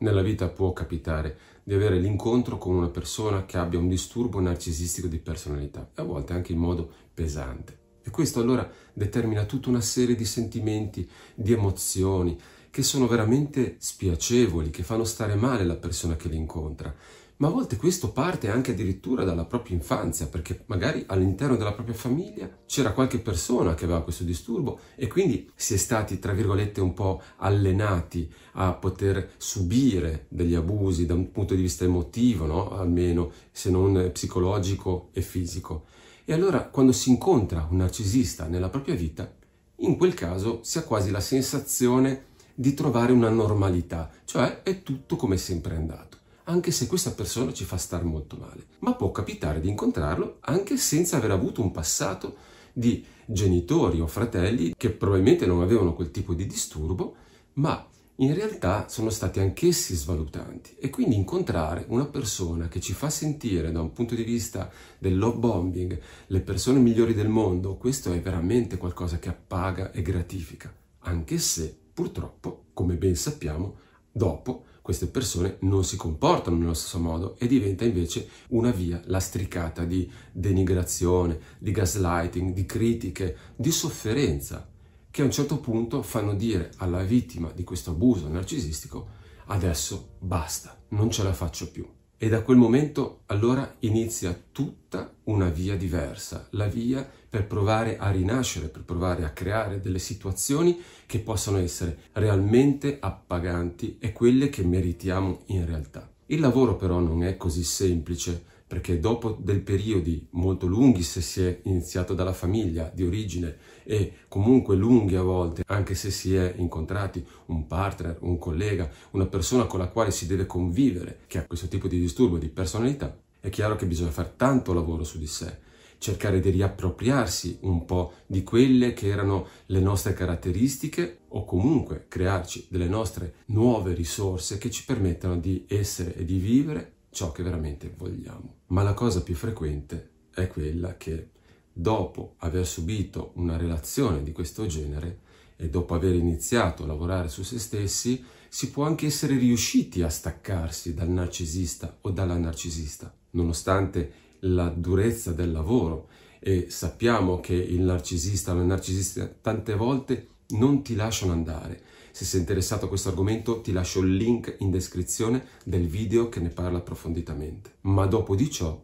Nella vita può capitare di avere l'incontro con una persona che abbia un disturbo narcisistico di personalità, a volte anche in modo pesante. E questo allora determina tutta una serie di sentimenti, di emozioni che sono veramente spiacevoli, che fanno stare male la persona che li incontra ma a volte questo parte anche addirittura dalla propria infanzia, perché magari all'interno della propria famiglia c'era qualche persona che aveva questo disturbo e quindi si è stati, tra virgolette, un po' allenati a poter subire degli abusi da un punto di vista emotivo, no? almeno se non psicologico e fisico. E allora quando si incontra un narcisista nella propria vita, in quel caso si ha quasi la sensazione di trovare una normalità, cioè è tutto come sempre andato anche se questa persona ci fa star molto male, ma può capitare di incontrarlo anche senza aver avuto un passato di genitori o fratelli che probabilmente non avevano quel tipo di disturbo, ma in realtà sono stati anch'essi svalutanti e quindi incontrare una persona che ci fa sentire da un punto di vista del love bombing le persone migliori del mondo, questo è veramente qualcosa che appaga e gratifica, anche se purtroppo, come ben sappiamo, dopo queste persone non si comportano nello stesso modo e diventa invece una via lastricata di denigrazione, di gaslighting, di critiche, di sofferenza, che a un certo punto fanno dire alla vittima di questo abuso narcisistico adesso basta, non ce la faccio più. E da quel momento allora inizia tutta una via diversa, la via per provare a rinascere, per provare a creare delle situazioni che possano essere realmente appaganti e quelle che meritiamo in realtà. Il lavoro però non è così semplice perché dopo dei periodi molto lunghi, se si è iniziato dalla famiglia di origine e comunque lunghi a volte, anche se si è incontrati un partner, un collega, una persona con la quale si deve convivere, che ha questo tipo di disturbo di personalità, è chiaro che bisogna fare tanto lavoro su di sé, cercare di riappropriarsi un po' di quelle che erano le nostre caratteristiche o comunque crearci delle nostre nuove risorse che ci permettano di essere e di vivere ciò che veramente vogliamo. Ma la cosa più frequente è quella che dopo aver subito una relazione di questo genere e dopo aver iniziato a lavorare su se stessi, si può anche essere riusciti a staccarsi dal narcisista o dalla narcisista, nonostante la durezza del lavoro e sappiamo che il narcisista o la narcisista tante volte non ti lasciano andare, se sei interessato a questo argomento ti lascio il link in descrizione del video che ne parla approfonditamente. Ma dopo di ciò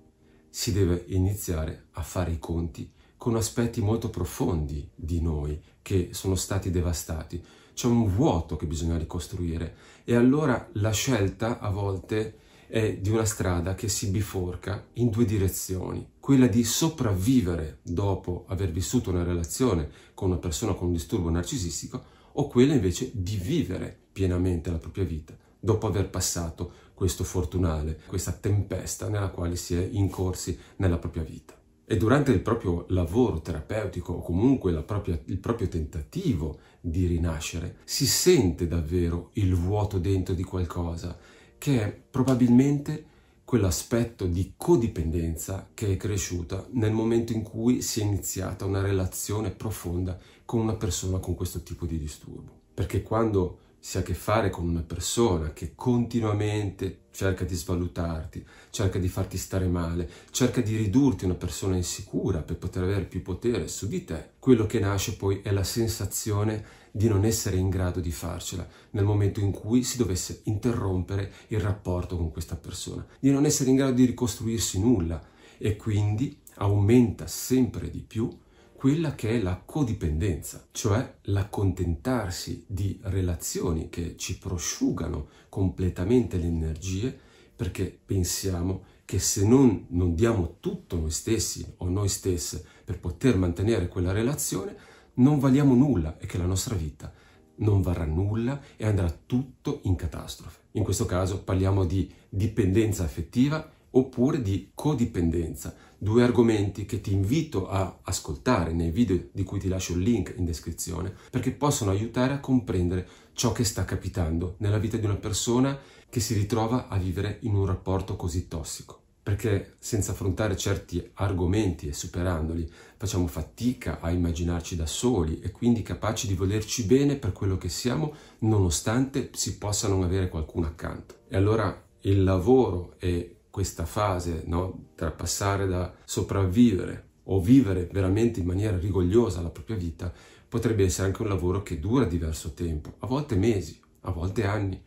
si deve iniziare a fare i conti con aspetti molto profondi di noi che sono stati devastati. C'è un vuoto che bisogna ricostruire e allora la scelta a volte è di una strada che si biforca in due direzioni, quella di sopravvivere dopo aver vissuto una relazione con una persona con un disturbo narcisistico o quella invece di vivere pienamente la propria vita dopo aver passato questo fortunale, questa tempesta nella quale si è incorsi nella propria vita. E durante il proprio lavoro terapeutico o comunque propria, il proprio tentativo di rinascere, si sente davvero il vuoto dentro di qualcosa che è probabilmente quell'aspetto di codipendenza che è cresciuta nel momento in cui si è iniziata una relazione profonda con una persona con questo tipo di disturbo. Perché quando si ha a che fare con una persona che continuamente cerca di svalutarti, cerca di farti stare male, cerca di ridurti una persona insicura per poter avere più potere su di te, quello che nasce poi è la sensazione di non essere in grado di farcela nel momento in cui si dovesse interrompere il rapporto con questa persona, di non essere in grado di ricostruirsi nulla e quindi aumenta sempre di più quella che è la codipendenza, cioè l'accontentarsi di relazioni che ci prosciugano completamente le energie perché pensiamo che se non, non diamo tutto noi stessi o noi stesse per poter mantenere quella relazione, non valiamo nulla e che la nostra vita non varrà nulla e andrà tutto in catastrofe. In questo caso parliamo di dipendenza affettiva oppure di codipendenza, due argomenti che ti invito a ascoltare nei video di cui ti lascio il link in descrizione, perché possono aiutare a comprendere ciò che sta capitando nella vita di una persona che si ritrova a vivere in un rapporto così tossico perché senza affrontare certi argomenti e superandoli facciamo fatica a immaginarci da soli e quindi capaci di volerci bene per quello che siamo nonostante si possa non avere qualcuno accanto. E allora il lavoro e questa fase no, tra passare da sopravvivere o vivere veramente in maniera rigogliosa la propria vita potrebbe essere anche un lavoro che dura diverso tempo, a volte mesi, a volte anni,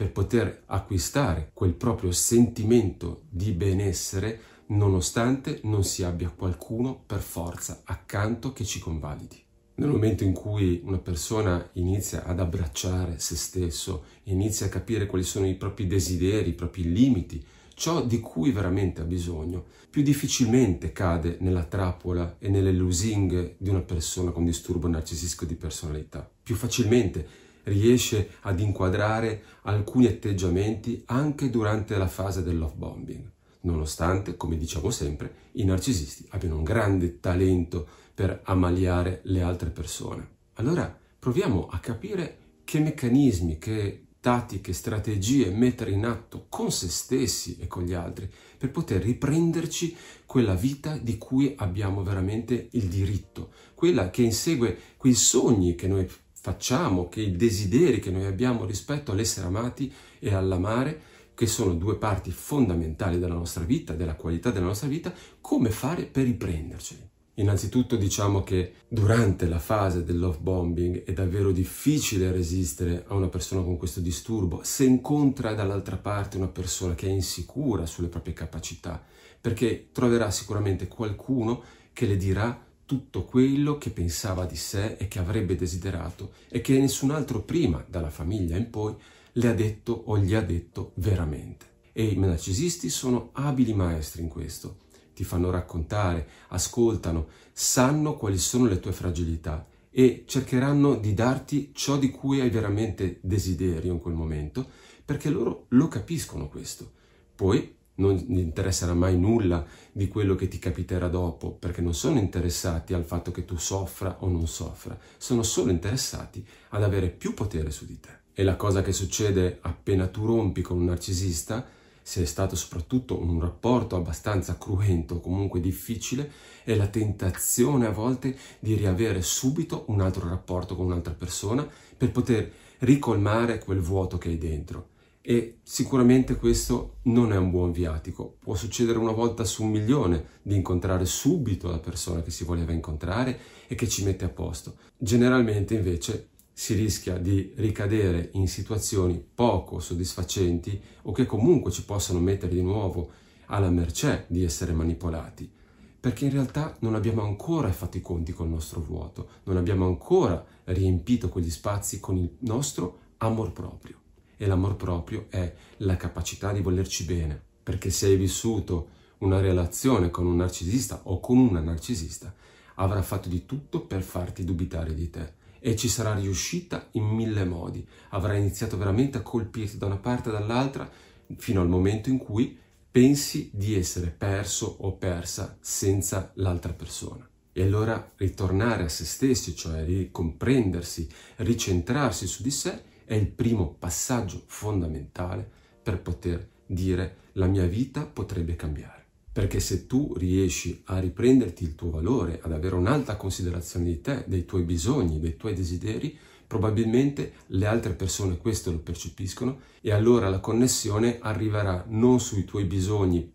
per poter acquistare quel proprio sentimento di benessere nonostante non si abbia qualcuno per forza accanto che ci convalidi. Nel momento in cui una persona inizia ad abbracciare se stesso, inizia a capire quali sono i propri desideri, i propri limiti, ciò di cui veramente ha bisogno, più difficilmente cade nella trappola e nelle lusinghe di una persona con disturbo narcisistico di personalità. Più facilmente riesce ad inquadrare alcuni atteggiamenti anche durante la fase del love bombing, nonostante, come diciamo sempre, i narcisisti abbiano un grande talento per ammaliare le altre persone. Allora proviamo a capire che meccanismi, che tattiche, strategie mettere in atto con se stessi e con gli altri per poter riprenderci quella vita di cui abbiamo veramente il diritto, quella che insegue quei sogni che noi facciamo, che i desideri che noi abbiamo rispetto all'essere amati e all'amare, che sono due parti fondamentali della nostra vita, della qualità della nostra vita, come fare per riprenderceli. Innanzitutto diciamo che durante la fase del love bombing è davvero difficile resistere a una persona con questo disturbo se incontra dall'altra parte una persona che è insicura sulle proprie capacità, perché troverà sicuramente qualcuno che le dirà tutto quello che pensava di sé e che avrebbe desiderato e che nessun altro prima, dalla famiglia in poi, le ha detto o gli ha detto veramente. E i narcisisti sono abili maestri in questo. Ti fanno raccontare, ascoltano, sanno quali sono le tue fragilità e cercheranno di darti ciò di cui hai veramente desiderio in quel momento, perché loro lo capiscono questo. Poi non gli interesserà mai nulla di quello che ti capiterà dopo, perché non sono interessati al fatto che tu soffra o non soffra, sono solo interessati ad avere più potere su di te. E la cosa che succede appena tu rompi con un narcisista, se è stato soprattutto un rapporto abbastanza cruento o comunque difficile, è la tentazione a volte di riavere subito un altro rapporto con un'altra persona per poter ricolmare quel vuoto che hai dentro e sicuramente questo non è un buon viatico. Può succedere una volta su un milione di incontrare subito la persona che si voleva incontrare e che ci mette a posto. Generalmente invece si rischia di ricadere in situazioni poco soddisfacenti o che comunque ci possano mettere di nuovo alla mercé di essere manipolati, perché in realtà non abbiamo ancora fatto i conti col nostro vuoto, non abbiamo ancora riempito quegli spazi con il nostro amor proprio. E l'amor proprio è la capacità di volerci bene, perché se hai vissuto una relazione con un narcisista o con una narcisista, avrà fatto di tutto per farti dubitare di te e ci sarà riuscita in mille modi. Avrà iniziato veramente a colpirti da una parte e dall'altra fino al momento in cui pensi di essere perso o persa senza l'altra persona. E allora ritornare a se stessi, cioè ricomprendersi, ricentrarsi su di sé, è il primo passaggio fondamentale per poter dire la mia vita potrebbe cambiare. Perché se tu riesci a riprenderti il tuo valore, ad avere un'alta considerazione di te, dei tuoi bisogni, dei tuoi desideri, probabilmente le altre persone questo lo percepiscono e allora la connessione arriverà non sui tuoi bisogni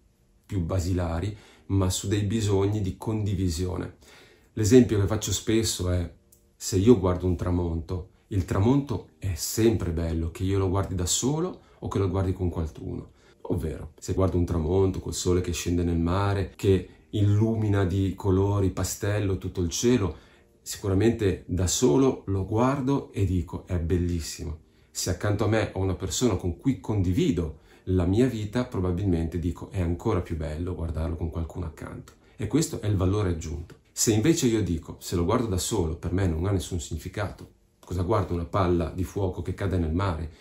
più basilari, ma su dei bisogni di condivisione. L'esempio che faccio spesso è se io guardo un tramonto il tramonto è sempre bello, che io lo guardi da solo o che lo guardi con qualcuno. Ovvero, se guardo un tramonto col sole che scende nel mare, che illumina di colori pastello tutto il cielo, sicuramente da solo lo guardo e dico è bellissimo. Se accanto a me ho una persona con cui condivido la mia vita, probabilmente dico è ancora più bello guardarlo con qualcuno accanto. E questo è il valore aggiunto. Se invece io dico, se lo guardo da solo, per me non ha nessun significato, Cosa guardo? Una palla di fuoco che cade nel mare.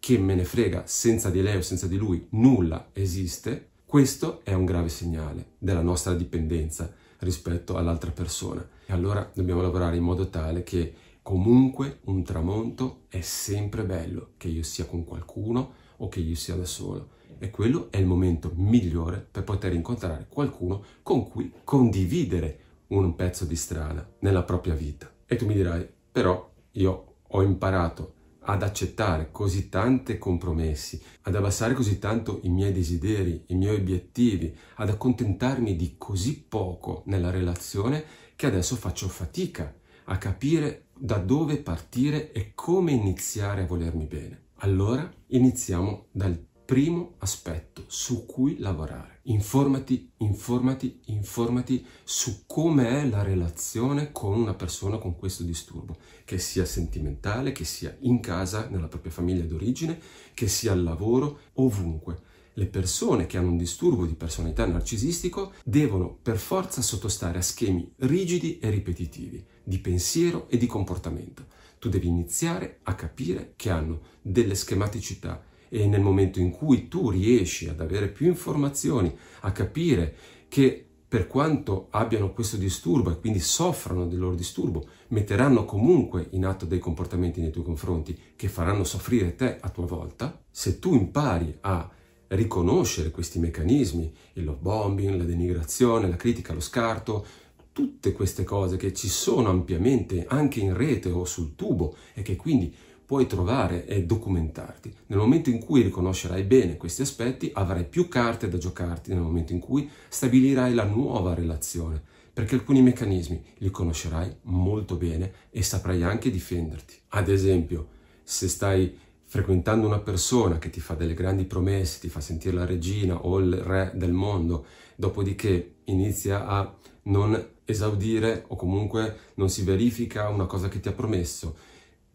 Che me ne frega, senza di lei o senza di lui nulla esiste. Questo è un grave segnale della nostra dipendenza rispetto all'altra persona. E allora dobbiamo lavorare in modo tale che comunque un tramonto è sempre bello, che io sia con qualcuno o che io sia da solo. E quello è il momento migliore per poter incontrare qualcuno con cui condividere un pezzo di strada nella propria vita. E tu mi dirai, però io ho imparato ad accettare così tante compromessi, ad abbassare così tanto i miei desideri, i miei obiettivi, ad accontentarmi di così poco nella relazione che adesso faccio fatica a capire da dove partire e come iniziare a volermi bene. Allora iniziamo dal primo aspetto su cui lavorare. Informati, informati, informati su come è la relazione con una persona con questo disturbo, che sia sentimentale, che sia in casa, nella propria famiglia d'origine, che sia al lavoro, ovunque. Le persone che hanno un disturbo di personalità narcisistico devono per forza sottostare a schemi rigidi e ripetitivi di pensiero e di comportamento. Tu devi iniziare a capire che hanno delle schematicità e nel momento in cui tu riesci ad avere più informazioni, a capire che per quanto abbiano questo disturbo e quindi soffrano del loro disturbo, metteranno comunque in atto dei comportamenti nei tuoi confronti che faranno soffrire te a tua volta, se tu impari a riconoscere questi meccanismi, il love bombing, la denigrazione, la critica, lo scarto, tutte queste cose che ci sono ampiamente anche in rete o sul tubo e che quindi puoi trovare e documentarti. Nel momento in cui riconoscerai bene questi aspetti, avrai più carte da giocarti nel momento in cui stabilirai la nuova relazione, perché alcuni meccanismi li conoscerai molto bene e saprai anche difenderti. Ad esempio, se stai frequentando una persona che ti fa delle grandi promesse, ti fa sentire la regina o il re del mondo, dopodiché inizia a non esaudire o comunque non si verifica una cosa che ti ha promesso,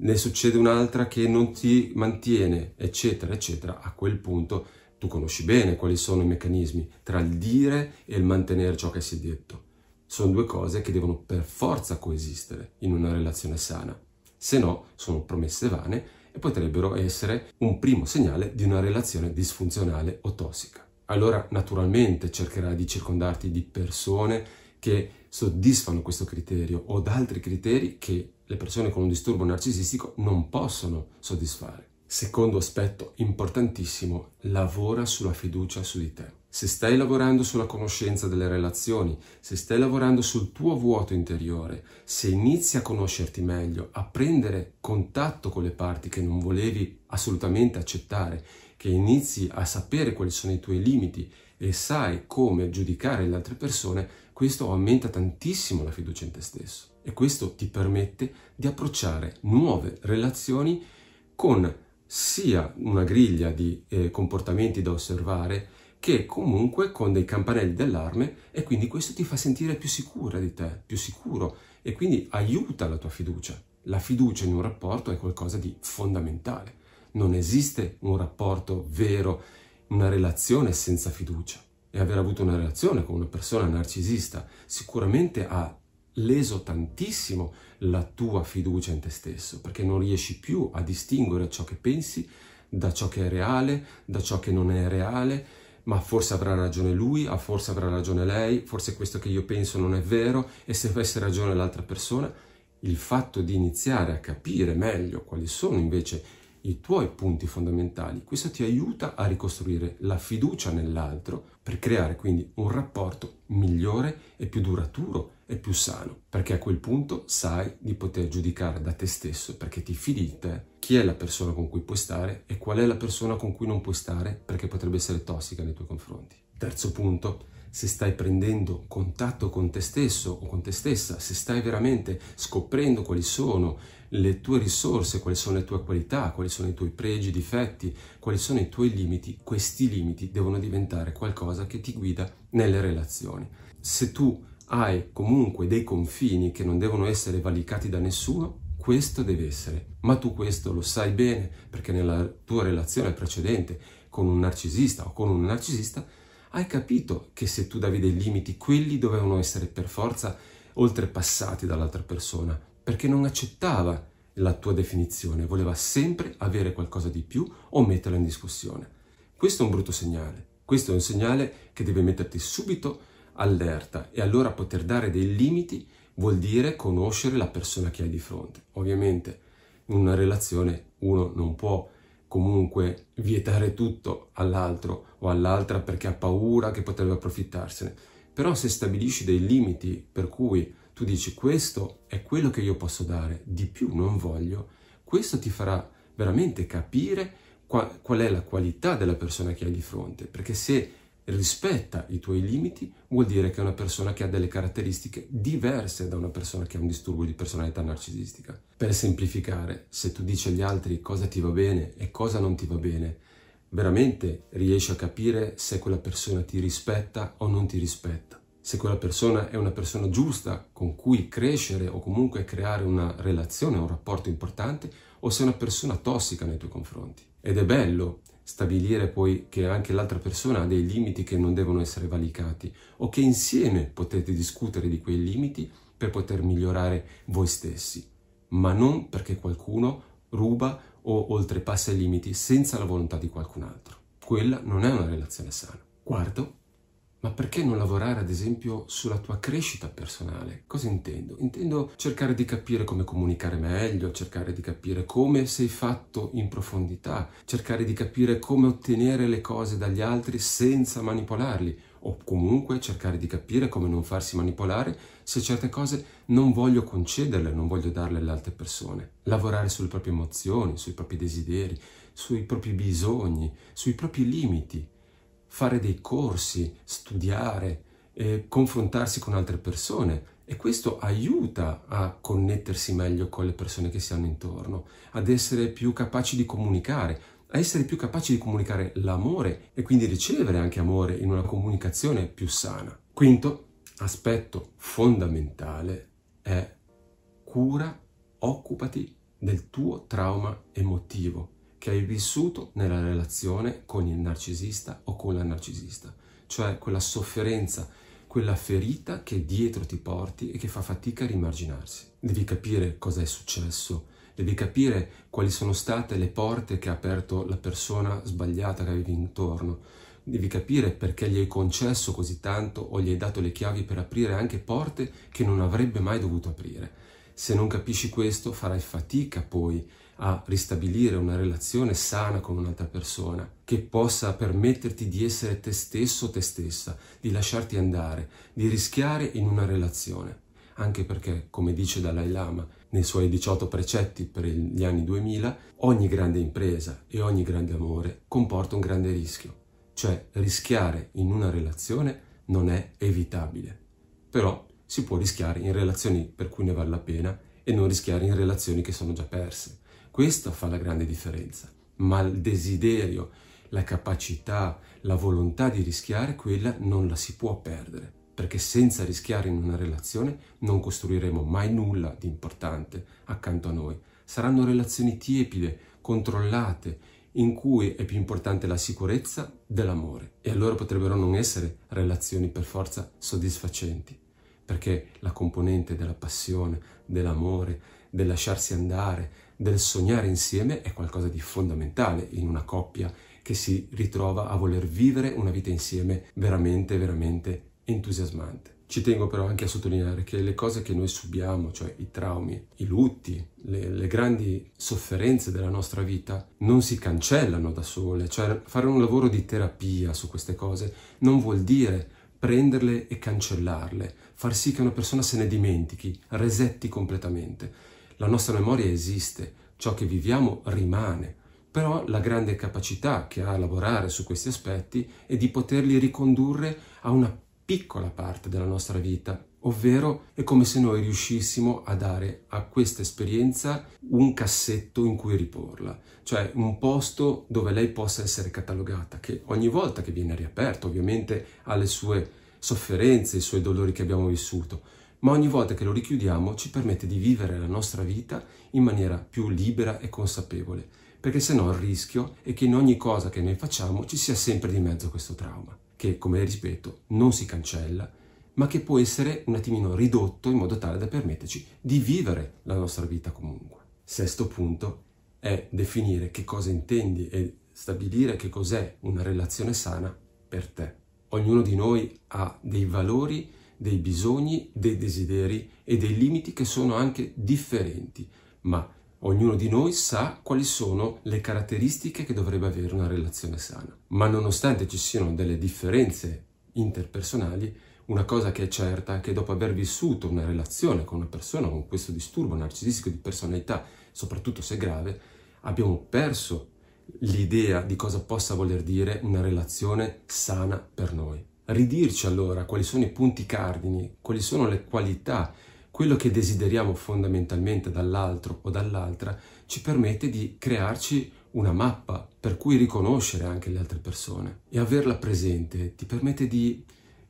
ne succede un'altra che non ti mantiene, eccetera, eccetera, a quel punto tu conosci bene quali sono i meccanismi tra il dire e il mantenere ciò che si è detto. Sono due cose che devono per forza coesistere in una relazione sana, se no sono promesse vane e potrebbero essere un primo segnale di una relazione disfunzionale o tossica. Allora naturalmente cercherai di circondarti di persone che soddisfano questo criterio o d'altri criteri che le persone con un disturbo narcisistico non possono soddisfare. Secondo aspetto importantissimo, lavora sulla fiducia su di te. Se stai lavorando sulla conoscenza delle relazioni, se stai lavorando sul tuo vuoto interiore, se inizi a conoscerti meglio, a prendere contatto con le parti che non volevi assolutamente accettare, che inizi a sapere quali sono i tuoi limiti e sai come giudicare le altre persone, questo aumenta tantissimo la fiducia in te stesso e questo ti permette di approcciare nuove relazioni con sia una griglia di eh, comportamenti da osservare che comunque con dei campanelli d'allarme e quindi questo ti fa sentire più sicura di te, più sicuro e quindi aiuta la tua fiducia. La fiducia in un rapporto è qualcosa di fondamentale. Non esiste un rapporto vero, una relazione senza fiducia e aver avuto una relazione con una persona narcisista sicuramente ha leso tantissimo la tua fiducia in te stesso, perché non riesci più a distinguere ciò che pensi da ciò che è reale, da ciò che non è reale, ma forse avrà ragione lui, a ah, forse avrà ragione lei, forse questo che io penso non è vero e se avesse ragione l'altra persona, il fatto di iniziare a capire meglio quali sono invece i i tuoi punti fondamentali. Questo ti aiuta a ricostruire la fiducia nell'altro per creare quindi un rapporto migliore e più duraturo e più sano, perché a quel punto sai di poter giudicare da te stesso perché ti fidi di te chi è la persona con cui puoi stare e qual è la persona con cui non puoi stare perché potrebbe essere tossica nei tuoi confronti. Terzo punto, se stai prendendo contatto con te stesso o con te stessa, se stai veramente scoprendo quali sono le tue risorse, quali sono le tue qualità, quali sono i tuoi pregi, difetti, quali sono i tuoi limiti, questi limiti devono diventare qualcosa che ti guida nelle relazioni. Se tu hai comunque dei confini che non devono essere valicati da nessuno, questo deve essere. Ma tu questo lo sai bene perché nella tua relazione precedente con un narcisista o con un narcisista hai capito che se tu davi dei limiti, quelli dovevano essere per forza oltrepassati dall'altra persona, perché non accettava la tua definizione, voleva sempre avere qualcosa di più o metterla in discussione. Questo è un brutto segnale, questo è un segnale che deve metterti subito allerta e allora poter dare dei limiti vuol dire conoscere la persona che hai di fronte. Ovviamente in una relazione uno non può comunque vietare tutto all'altro o all'altra perché ha paura che potrebbe approfittarsene. Però se stabilisci dei limiti per cui tu dici questo è quello che io posso dare, di più non voglio, questo ti farà veramente capire qual, qual è la qualità della persona che hai di fronte, perché se rispetta i tuoi limiti, vuol dire che è una persona che ha delle caratteristiche diverse da una persona che ha un disturbo di personalità narcisistica. Per semplificare, se tu dici agli altri cosa ti va bene e cosa non ti va bene, veramente riesci a capire se quella persona ti rispetta o non ti rispetta. Se quella persona è una persona giusta con cui crescere o comunque creare una relazione, un rapporto importante, o se è una persona tossica nei tuoi confronti. Ed è bello stabilire poi che anche l'altra persona ha dei limiti che non devono essere valicati o che insieme potete discutere di quei limiti per poter migliorare voi stessi, ma non perché qualcuno ruba o oltrepassa i limiti senza la volontà di qualcun altro. Quella non è una relazione sana. Quarto, ma perché non lavorare ad esempio sulla tua crescita personale? Cosa intendo? Intendo cercare di capire come comunicare meglio, cercare di capire come sei fatto in profondità, cercare di capire come ottenere le cose dagli altri senza manipolarli o comunque cercare di capire come non farsi manipolare se certe cose non voglio concederle, non voglio darle alle altre persone. Lavorare sulle proprie emozioni, sui propri desideri, sui propri bisogni, sui propri limiti fare dei corsi, studiare, eh, confrontarsi con altre persone e questo aiuta a connettersi meglio con le persone che si hanno intorno, ad essere più capaci di comunicare, a essere più capaci di comunicare l'amore e quindi ricevere anche amore in una comunicazione più sana. Quinto aspetto fondamentale è cura, occupati del tuo trauma emotivo che hai vissuto nella relazione con il narcisista o con la narcisista, cioè quella sofferenza, quella ferita che dietro ti porti e che fa fatica a rimarginarsi. Devi capire cosa è successo, devi capire quali sono state le porte che ha aperto la persona sbagliata che avevi intorno, devi capire perché gli hai concesso così tanto o gli hai dato le chiavi per aprire anche porte che non avrebbe mai dovuto aprire. Se non capisci questo farai fatica poi a ristabilire una relazione sana con un'altra persona, che possa permetterti di essere te stesso, te stessa, di lasciarti andare, di rischiare in una relazione. Anche perché, come dice Dalai Lama nei suoi 18 precetti per gli anni 2000, ogni grande impresa e ogni grande amore comporta un grande rischio, cioè rischiare in una relazione non è evitabile. Però si può rischiare in relazioni per cui ne vale la pena e non rischiare in relazioni che sono già perse. Questo fa la grande differenza, ma il desiderio, la capacità, la volontà di rischiare, quella non la si può perdere, perché senza rischiare in una relazione non costruiremo mai nulla di importante accanto a noi. Saranno relazioni tiepide, controllate, in cui è più importante la sicurezza dell'amore e allora potrebbero non essere relazioni per forza soddisfacenti, perché la componente della passione, dell'amore, del lasciarsi andare, del sognare insieme è qualcosa di fondamentale in una coppia che si ritrova a voler vivere una vita insieme veramente, veramente entusiasmante. Ci tengo però anche a sottolineare che le cose che noi subiamo, cioè i traumi, i lutti, le, le, grandi sofferenze della nostra vita, non si cancellano da sole, cioè fare un lavoro di terapia su queste cose non vuol dire prenderle e cancellarle, far sì che una persona se ne dimentichi, resetti completamente. La nostra memoria esiste, ciò che viviamo rimane, però la grande capacità che ha a lavorare su questi aspetti è di poterli ricondurre a una piccola parte della nostra vita, ovvero è come se noi riuscissimo a dare a questa esperienza un cassetto in cui riporla, cioè un posto dove lei possa essere catalogata, che ogni volta che viene riaperto ovviamente ha le sue sofferenze, i suoi dolori che abbiamo vissuto, ma ogni volta che lo richiudiamo ci permette di vivere la nostra vita in maniera più libera e consapevole, perché se no il rischio è che in ogni cosa che noi facciamo ci sia sempre di mezzo questo trauma, che, come ripeto, non si cancella, ma che può essere un attimino ridotto in modo tale da permetterci di vivere la nostra vita comunque. Sesto punto è definire che cosa intendi e stabilire che cos'è una relazione sana per te. Ognuno di noi ha dei valori dei bisogni, dei desideri e dei limiti che sono anche differenti, ma ognuno di noi sa quali sono le caratteristiche che dovrebbe avere una relazione sana. Ma nonostante ci siano delle differenze interpersonali, una cosa che è certa è che dopo aver vissuto una relazione con una persona con questo disturbo narcisistico di personalità, soprattutto se grave, abbiamo perso l'idea di cosa possa voler dire una relazione sana per noi ridirci allora quali sono i punti cardini, quali sono le qualità, quello che desideriamo fondamentalmente dall'altro o dall'altra, ci permette di crearci una mappa per cui riconoscere anche le altre persone e averla presente ti permette di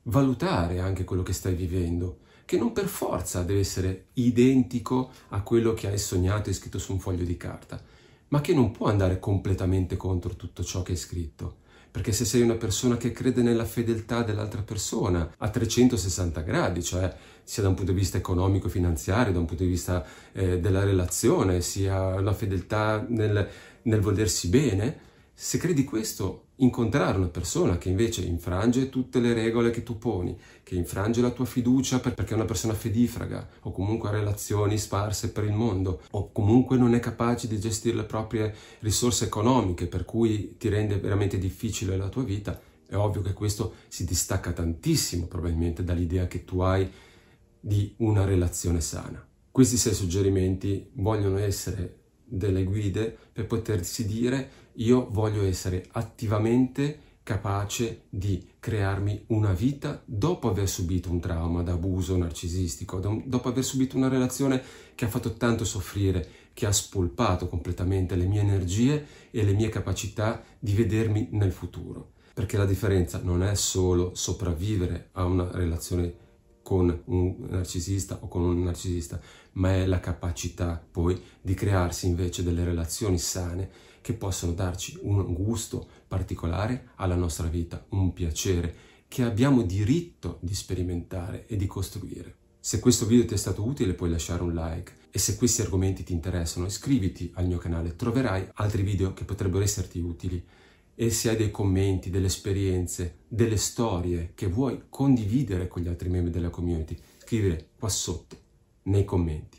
valutare anche quello che stai vivendo, che non per forza deve essere identico a quello che hai sognato e scritto su un foglio di carta, ma che non può andare completamente contro tutto ciò che è scritto perché se sei una persona che crede nella fedeltà dell'altra persona a 360 gradi, cioè sia da un punto di vista economico e finanziario, da un punto di vista eh, della relazione, sia la fedeltà nel, nel volersi bene, se credi questo incontrare una persona che invece infrange tutte le regole che tu poni, che infrange la tua fiducia perché è una persona fedifraga o comunque ha relazioni sparse per il mondo o comunque non è capace di gestire le proprie risorse economiche per cui ti rende veramente difficile la tua vita, è ovvio che questo si distacca tantissimo probabilmente dall'idea che tu hai di una relazione sana. Questi sei suggerimenti vogliono essere delle guide per potersi dire io voglio essere attivamente capace di crearmi una vita dopo aver subito un trauma d'abuso narcisistico, dopo aver subito una relazione che ha fatto tanto soffrire, che ha spolpato completamente le mie energie e le mie capacità di vedermi nel futuro. Perché la differenza non è solo sopravvivere a una relazione con un narcisista o con un narcisista, ma è la capacità poi di crearsi invece delle relazioni sane che possono darci un gusto particolare alla nostra vita, un piacere che abbiamo diritto di sperimentare e di costruire. Se questo video ti è stato utile puoi lasciare un like e se questi argomenti ti interessano iscriviti al mio canale, troverai altri video che potrebbero esserti utili e se hai dei commenti, delle esperienze, delle storie che vuoi condividere con gli altri membri della community, scrivile qua sotto nei commenti.